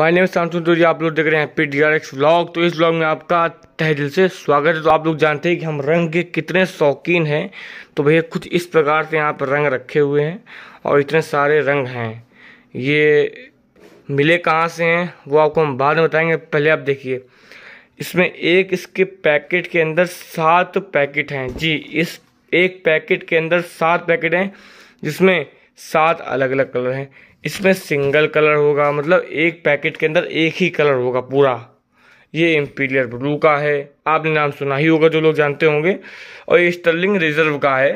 my name शामसुन दूरी आप लोग देख रहे हैं P D R X vlog तो इस व्लॉग में आपका तहे दिल से स्वागत है तो आप लोग जानते हैं कि हम रंग के कितने शौकीन हैं तो भैया कुछ इस प्रकार से यहाँ पर रंग रखे हुए हैं और इतने सारे रंग हैं ये मिले कहाँ से हैं वो आपको हम बाद में बताएंगे पहले आप देखिए इसमें एक इसके पैकेट के अंदर सात पैकेट हैं जी इस एक पैकेट के अंदर सात पैकेट हैं जिसमें सात अलग अलग कलर हैं इसमें सिंगल कलर होगा मतलब एक पैकेट के अंदर एक ही कलर होगा पूरा ये इम्पीरियर ब्लू का है आपने नाम सुना ही होगा जो लोग जानते होंगे और ये स्टर्लिंग रिजर्व का है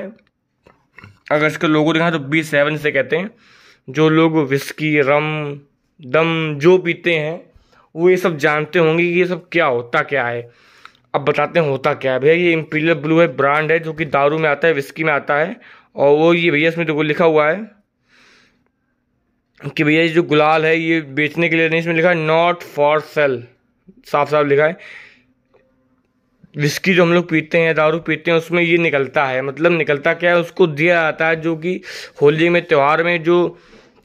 अगर लोगों लोगो दिखा तो बी सेवन से कहते हैं जो लोग विस्की रम दम जो पीते हैं वो ये सब जानते होंगे कि ये सब क्या होता क्या है अब बताते हैं होता क्या है भैया ये इम्पीरियर ब्लू है ब्रांड है जो कि दारू में आता है विस्की में आता है और वो ये भैया इसमें जो लिखा हुआ है कि भैया ये जो गुलाल है ये बेचने के लिए नहीं इसमें लिखा है नॉट फॉर सेल साफ साफ लिखा है विस्की जो हम लोग पीते हैं दारू पीते हैं उसमें ये निकलता है मतलब निकलता क्या है उसको दिया जाता है जो कि होली में त्यौहार में जो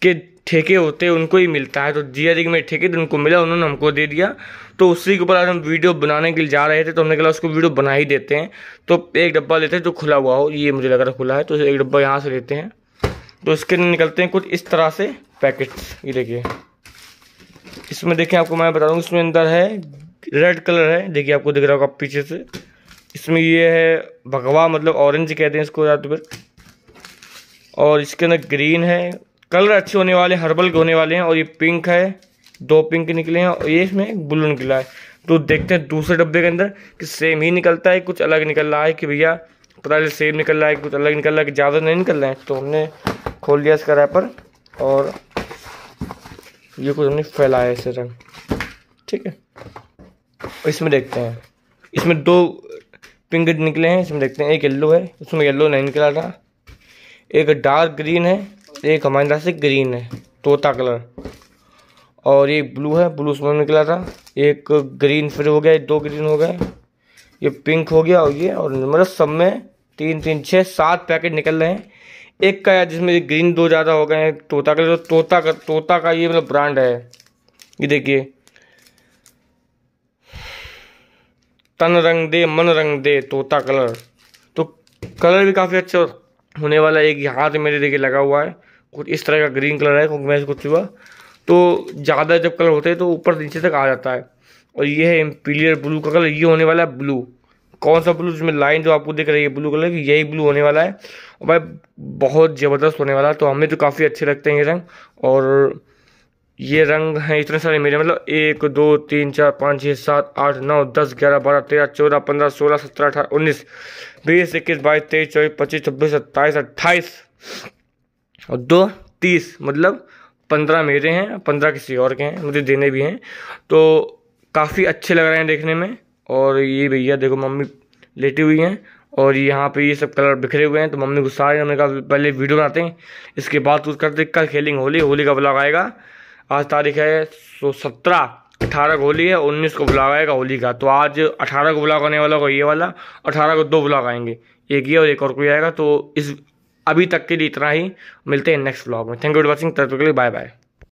के ठेके होते हैं उनको ही मिलता है तो जिया जी में ठेके तो उनको मिला उन्होंने हमको दे दिया तो उसी के ऊपर आज हम वीडियो बनाने के लिए जा रहे थे तो हमने कहा उसको वीडियो बना ही देते हैं तो एक डब्बा लेते हैं जो खुला हुआ हो ये मुझे लग रहा खुला है तो एक डब्बा यहाँ से लेते हैं तो इसके निकलते हैं कुछ इस तरह से पैकेट्स ये देखिए इसमें देखिए आपको मैं बता दूँगा इसमें अंदर है रेड कलर है देखिए आपको दिख रहा होगा पीछे से इसमें ये है भगवा मतलब ऑरेंज कहते हैं इसको रात भर और इसके अंदर ग्रीन है कलर अच्छे होने वाले हर्बल के होने वाले हैं और ये पिंक है दो पिंक निकले हैं और ये इसमें ब्लू निकला है तो देखते हैं दूसरे डब्बे के अंदर कि सेम ही निकलता है कुछ अलग निकल रहा है कि भैया पता नहीं सेम निकल रहा है कुछ अलग निकल रहा है कि ज़्यादा नहीं निकल रहा है तो हमने खोल दिया इसका रैपर और ये कुछ हमने फैलाया इसे रंग ठीक है इसमें देखते हैं इसमें दो पिंक निकले हैं इसमें देखते हैं एक येल्लो है उसमें येल्लो नहीं निकला था एक डार्क ग्रीन है एक हमारे तरह से ग्रीन है तोता कलर और ये ब्लू है ब्लू उसमें निकला था एक ग्रीन फिर हो गया दो ग्रीन हो गए ये पिंक हो गया और ये और मतलब सब में तीन तीन छः सात पैकेट निकल रहे हैं एक का है जिसमें ग्रीन दो ज़्यादा हो गए हैं तोता का जो तोता का तोता का ये मतलब ब्रांड है ये देखिए तन रंग दे मन रंग दे तोता कलर तो कलर भी काफ़ी अच्छा होने वाला है एक हाथ मेरे देखिए लगा हुआ है कुछ इस तरह का ग्रीन कलर है क्योंकि मैं इसको छुआ तो ज़्यादा जब कलर होते हैं तो ऊपर नीचे तक आ जाता है और ये है इम्पीरियर ब्लू का कलर ये होने वाला है ब्लू कौन सा ब्लू जिसमें लाइन जो आपको दिख रही है ब्लू कलर की यही ब्लू होने वाला है और भाई बहुत ज़बरदस्त होने वाला है तो हमें तो काफ़ी अच्छे लगते हैं ये रंग और ये रंग हैं इतने सारे मेरे मतलब एक दो तीन चार पाँच छः सात आठ नौ दस ग्यारह बारह तेरह चौदह पंद्रह सोलह सत्रह अठारह उन्नीस बीस इक्कीस बाईस तेईस चौबीस पच्चीस छब्बीस सत्ताईस अट्ठाईस और दो तीस मतलब पंद्रह मेरे हैं पंद्रह किसी और के हैं मुझे देने भी हैं तो काफ़ी अच्छे लग रहे हैं देखने में और ये भैया देखो मम्मी लेटी हुई हैं और यहाँ पे ये सब कलर बिखरे हुए हैं तो मम्मी गुस्सा आ रही हमने कहा पहले वीडियो बनाते हैं इसके बाद कुछ करते कल खेलेंगे होली होली का ब्लॉग आएगा आज तारीख है सो सत्रह अठारह को होली है उन्नीस को ब्लॉग आएगा होली का तो आज अठारह को ब्लॉग आने वाला होगा ये वाला अठारह को दो ब्लॉग आएंगे एक ये और एक और कोई आएगा तो इस अभी तक के लिए इतना ही मिलते हैं नेक्स्ट ब्लॉग में थैंक यू फॉर वॉचिंग तब तक के लिए बाय बाय